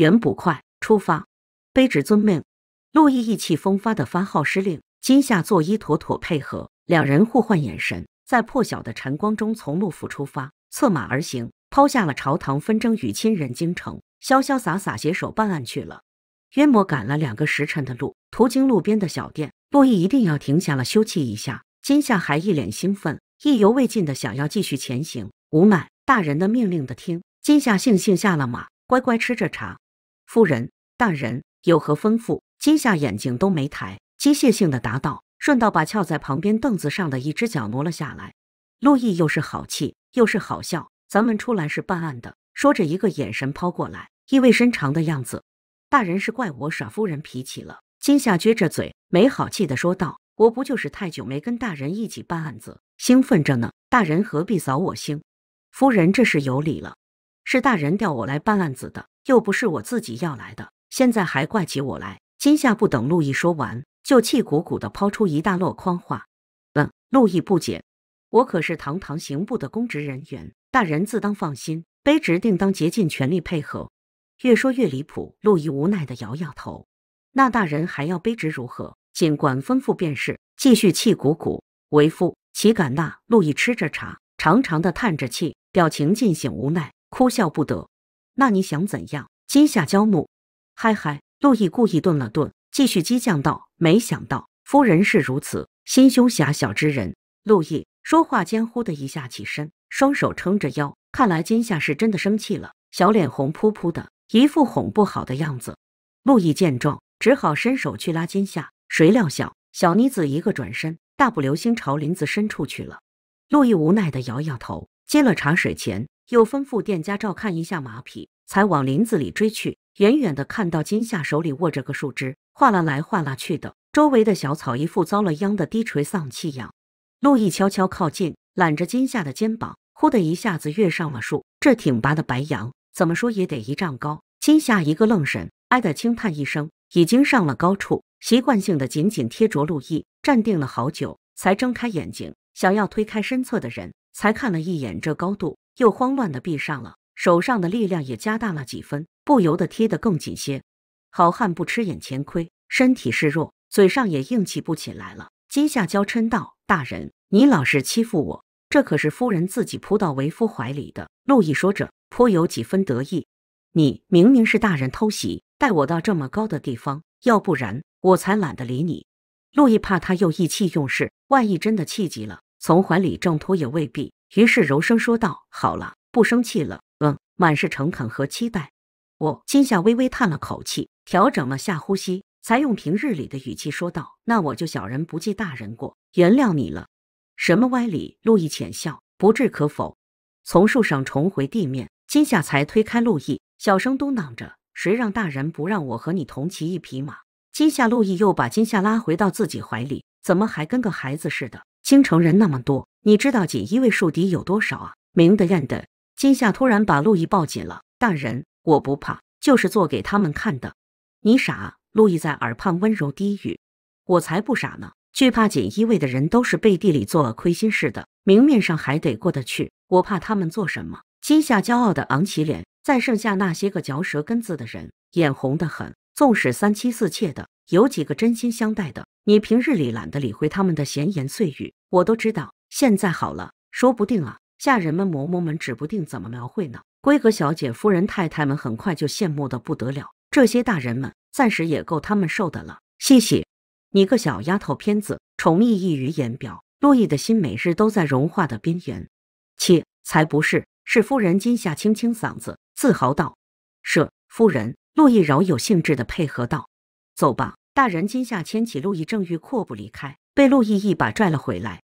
袁捕快，出发！卑职遵命。陆毅意气风发的发号施令，金夏作揖妥妥配合。两人互换眼神，在破晓的晨光中从陆府出发，策马而行，抛下了朝堂纷争与亲人京城，潇潇洒洒携手办案去了。约莫赶了两个时辰的路，途经路边的小店，陆毅一定要停下了休憩一下。金夏还一脸兴奋，意犹未尽的想要继续前行，无奈大人的命令的听，金夏悻悻下了马，乖乖吃着茶。夫人，大人有何吩咐？金夏眼睛都没抬，机械性的答道，顺道把翘在旁边凳子上的一只脚挪了下来。陆毅又是好气又是好笑，咱们出来是办案的，说着一个眼神抛过来，意味深长的样子。大人是怪我耍夫人脾气了。金夏撅着嘴，没好气的说道：“我不就是太久没跟大人一起办案子，兴奋着呢，大人何必扫我兴？夫人这是有理了。”是大人调我来办案子的，又不是我自己要来的，现在还怪起我来。金夏不等陆毅说完，就气鼓鼓地抛出一大摞框话，问陆毅不解：“我可是堂堂刑部的公职人员，大人自当放心，卑职定当竭尽全力配合。”越说越离谱，陆毅无奈地摇摇头：“那大人还要卑职如何？尽管吩咐便是。”继续气鼓鼓，为父岂敢那？陆毅吃着茶，长长的叹着气，表情尽显无奈。哭笑不得，那你想怎样？金夏娇怒。嗨嗨，陆毅故意顿了顿，继续激将道：“没想到夫人是如此心胸狭小之人。”陆毅说话间，忽的一下起身，双手撑着腰。看来金夏是真的生气了，小脸红扑扑的，一副哄不好的样子。陆毅见状，只好伸手去拉金夏，谁料想小妮子一个转身，大步流星朝林子深处去了。陆毅无奈的摇摇头，接了茶水钱。又吩咐店家照看一下马匹，才往林子里追去。远远的看到金夏手里握着个树枝，画了来画了去的，周围的小草一副遭了殃的低垂丧气样。陆毅悄悄靠近，揽着金夏的肩膀，忽的一下子跃上了树。这挺拔的白杨，怎么说也得一丈高。金夏一个愣神，挨的轻叹一声，已经上了高处，习惯性的紧紧贴着陆毅，站定了好久，才睁开眼睛，想要推开身侧的人，才看了一眼这高度。又慌乱地闭上了，手上的力量也加大了几分，不由得贴得更紧些。好汉不吃眼前亏，身体示弱，嘴上也硬气不起来了。金夏娇嗔道：“大人，你老是欺负我，这可是夫人自己扑到为夫怀里的。”陆毅说着，颇有几分得意：“你明明是大人偷袭，带我到这么高的地方，要不然我才懒得理你。”陆毅怕他又意气用事，万一真的气急了，从怀里挣脱也未必。于是柔声说道：“好了，不生气了。”嗯，满是诚恳和期待。我心下微微叹了口气，调整了下呼吸，才用平日里的语气说道：“那我就小人不计大人过，原谅你了。”什么歪理？陆毅浅笑，不置可否。从树上重回地面，金夏才推开陆毅，小声嘟囔着：“谁让大人不让我和你同骑一匹马？”金夏，陆毅又把金夏拉回到自己怀里，怎么还跟个孩子似的？京城人那么多。你知道锦衣卫树敌有多少啊？明的暗的。金夏突然把陆毅抱紧了。大人，我不怕，就是做给他们看的。你傻？陆毅在耳畔温柔低语。我才不傻呢！惧怕锦衣卫的人都是背地里做了亏心事的，明面上还得过得去。我怕他们做什么？金夏骄傲的昂起脸。再剩下那些个嚼舌根子的人，眼红得很。纵使三妻四妾的，有几个真心相待的？你平日里懒得理会他们的闲言碎语，我都知道。现在好了，说不定啊，下人们、嬷嬷们指不定怎么描绘呢。闺阁小姐、夫人、太太们很快就羡慕的不得了。这些大人们暂时也够他们受的了。嘻嘻，你个小丫头片子，宠溺溢于言表。陆毅的心每日都在融化的边缘。切，才不是，是夫人今夏清清嗓子，自豪道：“是夫人。”陆毅饶有兴致的配合道：“走吧。”大人今夏牵起陆毅，正欲阔步离开，被陆毅一把拽了回来。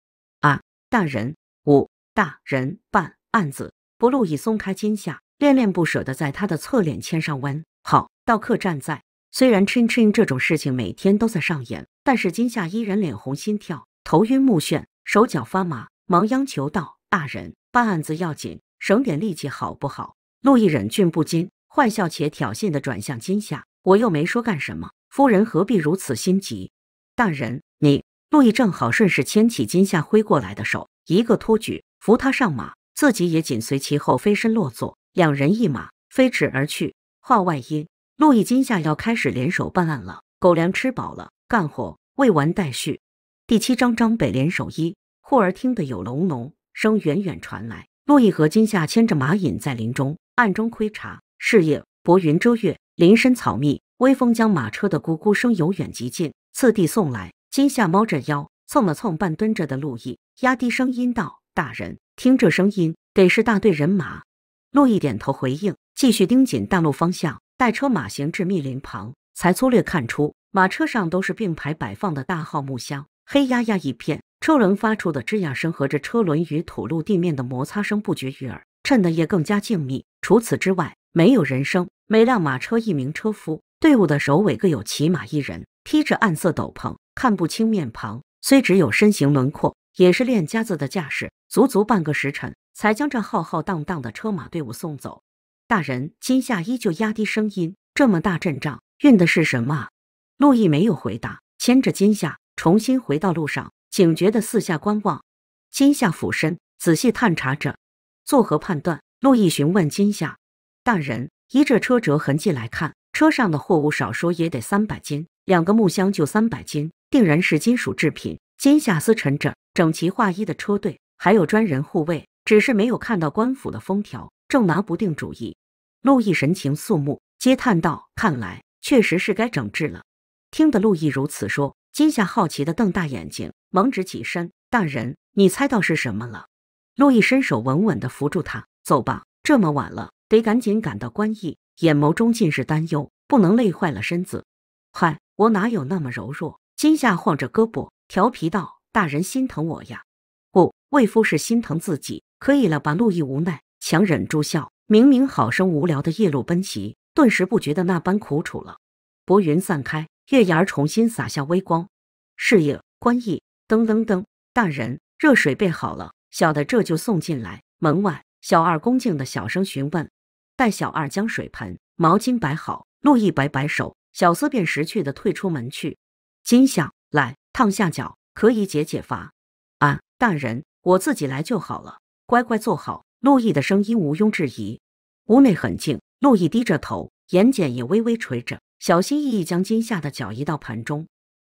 大人，五大人办案子，不露易松开金夏，恋恋不舍的在他的侧脸签上吻。好，到客栈再。虽然亲亲这种事情每天都在上演，但是金夏依然脸红心跳，头晕目眩，手脚发麻，忙央求道：“大人办案子要紧，省点力气好不好？”陆易忍俊不禁，坏笑且挑衅的转向金夏：“我又没说干什么，夫人何必如此心急？大人，你。”陆毅正好顺势牵起金夏挥过来的手，一个托举扶他上马，自己也紧随其后飞身落座，两人一马飞驰而去。话外音：陆毅金夏要开始联手办案了，狗粮吃饱了，干活未完待续。第七章张北联手一忽而听得有隆隆声远远传来，陆毅和金夏牵着马隐在林中暗中窥察。是夜薄云遮月，林深草密，微风将马车的咕咕声由远及近，次第送来。金夏猫着腰，蹭了蹭半蹲着的陆毅，压低声音道：“大人，听这声音，得是大队人马。”陆毅点头回应，继续盯紧大路方向。待车马行至密林旁，才粗略看出，马车上都是并排摆放的大号木箱，黑压压一片。车轮发出的吱呀声和着车轮与土路地面的摩擦声不绝于耳，衬得夜更加静谧。除此之外，没有人声。每辆马车一名车夫。队伍的首尾各有骑马一人，披着暗色斗篷，看不清面庞，虽只有身形轮廓，也是练家子的架势，足足半个时辰才将这浩浩荡荡的车马队伍送走。大人，金夏依旧压低声音，这么大阵仗运的是什么？陆毅没有回答，牵着金夏重新回到路上，警觉地四下观望。金夏俯身仔细探查着，作何判断？陆毅询问金夏，大人依这车辙痕迹来看。车上的货物少说也得三百斤，两个木箱就三百斤，定然是金属制品。金夏思沉着，整齐划一的车队，还有专人护卫，只是没有看到官府的封条，正拿不定主意。陆毅神情肃穆，嗟叹道：“看来确实是该整治了。”听得陆毅如此说，金夏好奇的瞪大眼睛，猛直起身：“大人，你猜到是什么了？”陆毅伸手稳稳的扶住他：“走吧，这么晚了，得赶紧赶到官驿。”眼眸中尽是担忧，不能累坏了身子。嗨，我哪有那么柔弱？金夏晃着胳膊，调皮道：“大人心疼我呀。”不，魏夫是心疼自己。可以了吧？陆毅无奈，强忍住笑。明明好生无聊的夜路奔袭，顿时不觉得那般苦楚了。薄云散开，月牙儿重新洒下微光。是也，官毅。噔噔噔，大人，热水备好了，小的这就送进来。门外小二恭敬的小声询问。待小二将水盆、毛巾摆好，陆毅摆摆手，小厮便识趣的退出门去。金夏来烫下脚，可以解解乏。啊，大人，我自己来就好了，乖乖坐好。陆毅的声音毋庸置疑。屋内很静，陆毅低着头，眼睑也微微垂着，小心翼翼将金夏的脚移到盆中。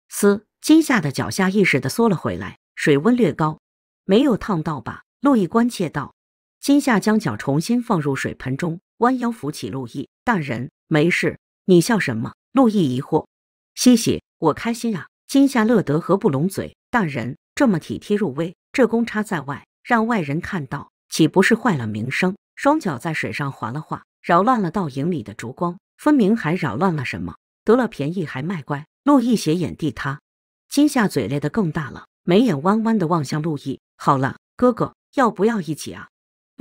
嘶，金夏的脚下意识的缩了回来，水温略高，没有烫到吧？陆毅关切道。金夏将脚重新放入水盆中。弯腰扶起陆毅，大人没事。你笑什么？陆毅疑惑。嘻嘻，我开心啊！今夏乐得合不拢嘴。大人这么体贴入微，这公差在外，让外人看到，岂不是坏了名声？双脚在水上划了划，扰乱了倒影里的烛光，分明还扰乱了什么？得了便宜还卖乖。陆毅斜眼递他，今夏嘴咧得更大了，眉眼弯弯的望向陆毅。好了，哥哥，要不要一起啊？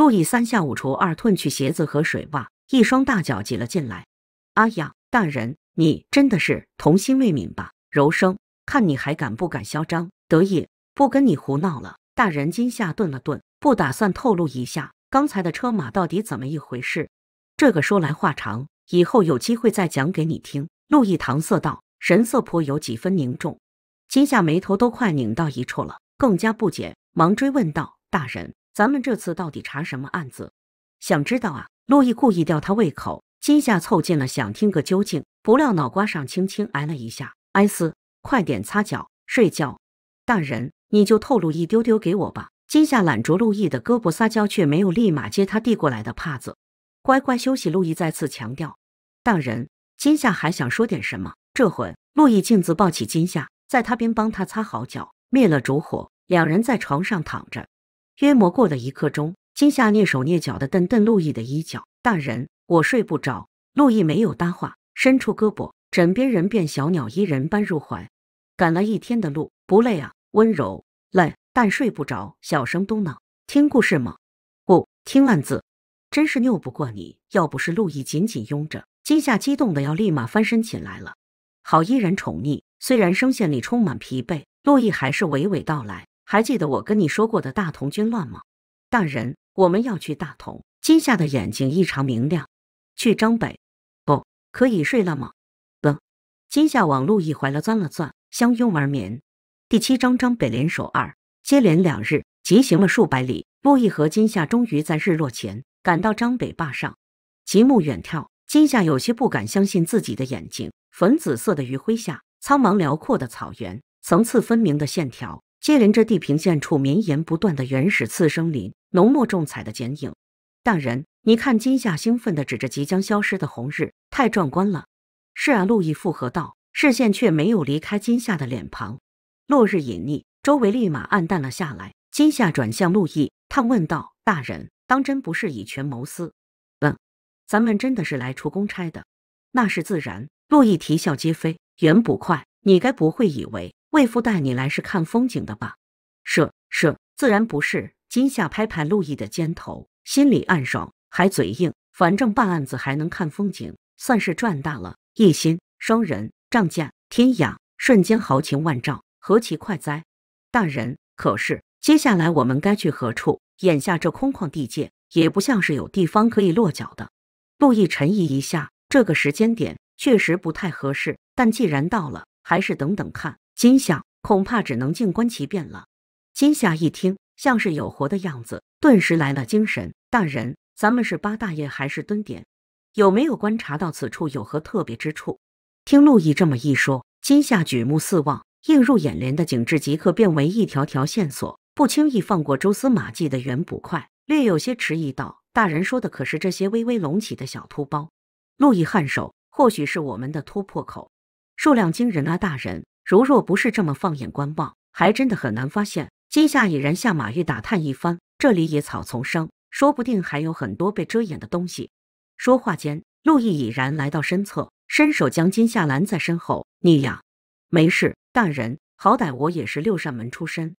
路易三下五除二褪去鞋子和水袜，一双大脚挤了进来。“啊呀，大人，你真的是童心未泯吧？”柔声，看你还敢不敢嚣张？德意，不跟你胡闹了。大人，今夏顿了顿，不打算透露一下刚才的车马到底怎么一回事。这个说来话长，以后有机会再讲给你听。”路易搪塞道，神色颇有几分凝重。今夏眉头都快拧到一处了，更加不解，忙追问道：“大人。”咱们这次到底查什么案子？想知道啊！陆毅故意吊他胃口，金夏凑近了想听个究竟，不料脑瓜上轻轻挨了一下。哀斯，快点擦脚睡觉。大人，你就透露一丢丢给我吧。金夏揽着陆毅的胳膊撒娇，却没有立马接他递过来的帕子。乖乖休息。陆毅再次强调。大人，金夏还想说点什么。这会，陆毅径自抱起金夏，在他边帮他擦好脚，灭了烛火，两人在床上躺着。约莫过了一刻钟，今夏蹑手蹑脚地蹬蹬路易的衣角：“大人，我睡不着。”路易没有搭话，伸出胳膊，枕边人便小鸟依人般入怀。赶了一天的路，不累啊？温柔累，但睡不着，小声嘟囔：“听故事吗？不，听烂字。”真是拗不过你，要不是路易紧紧拥着，今夏激动的要立马翻身起来了。好，依然宠溺，虽然声线里充满疲惫，路易还是娓娓道来。还记得我跟你说过的大同军乱吗？大人，我们要去大同。金夏的眼睛异常明亮。去张北，不可以睡了吗？了。金夏往陆易怀了钻了钻，相拥而眠。第七章张北联手二，接连两日疾行了数百里，陆易和金夏终于在日落前赶到张北坝上。极目远眺，金夏有些不敢相信自己的眼睛。粉紫色的余晖下，苍茫辽阔的草原，层次分明的线条。接连着地平线处绵延不断的原始次生林，浓墨重彩的剪影。大人，你看，金夏兴奋地指着即将消失的红日，太壮观了。是啊，路易附和道，视线却没有离开金夏的脸庞。落日隐匿，周围立马暗淡了下来。金夏转向路易，他问道：“大人，当真不是以权谋私？”“嗯，咱们真的是来出公差的。”那是自然。路易啼笑皆非：“袁捕快，你该不会以为……”魏夫带你来是看风景的吧？是是，自然不是。金夏拍拍陆毅的肩头，心里暗爽，还嘴硬。反正办案子还能看风景，算是赚大了。一心双人仗剑天涯，瞬间豪情万丈，何其快哉！大人，可是接下来我们该去何处？眼下这空旷地界，也不像是有地方可以落脚的。陆毅沉吟一下，这个时间点确实不太合适，但既然到了，还是等等看。金夏恐怕只能静观其变了。金夏一听像是有活的样子，顿时来了精神。大人，咱们是八大爷还是蹲点？有没有观察到此处有何特别之处？听陆毅这么一说，金夏举目四望，映入眼帘的景致即刻变为一条条线索，不轻易放过蛛丝马迹的袁捕快，略有些迟疑道：“大人说的可是这些微微隆起的小突包？”陆毅颔首：“或许是我们的突破口，数量惊人啊，大人。”如若不是这么放眼观望，还真的很难发现。今夏已然下马欲打探一番，这里野草丛生，说不定还有很多被遮掩的东西。说话间，陆毅已然来到身侧，伸手将金夏拦在身后：“你呀，没事，大人，好歹我也是六扇门出身。”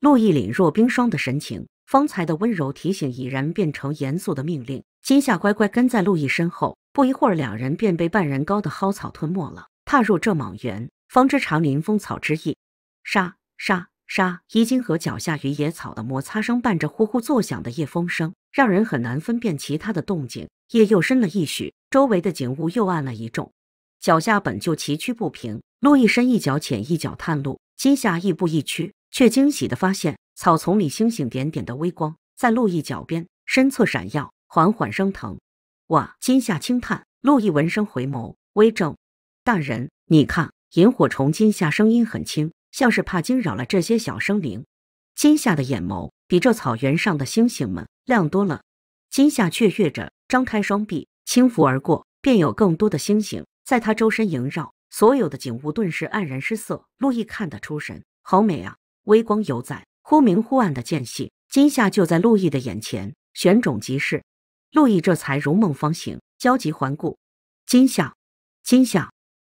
陆毅凛若冰霜的神情，方才的温柔提醒已然变成严肃的命令。金夏乖乖跟在陆毅身后，不一会儿，两人便被半人高的蒿草吞没了，踏入这莽原。方知长林风草之意，沙沙沙，衣襟和脚下与野草的摩擦声，伴着呼呼作响的夜风声，让人很难分辨其他的动静。夜又深了一许，周围的景物又暗了一重。脚下本就崎岖不平，路易深一脚浅一脚探路，心下亦步亦趋，却惊喜地发现草丛里星星点点的微光，在路易脚边身侧闪耀，缓缓升腾。哇！金夏轻叹，路易闻声回眸，微怔：“大人，你看。”萤火虫今夏声音很轻，像是怕惊扰了这些小生灵。今夏的眼眸比这草原上的星星们亮多了。今夏雀跃着，张开双臂，轻拂而过，便有更多的星星在它周身萦绕。所有的景物顿时黯然失色。陆毅看得出神，好美啊！微光犹在，忽明忽暗的间隙，今夏就在陆毅的眼前，旋踵即逝。陆毅这才如梦方醒，焦急环顾。今夏，今夏。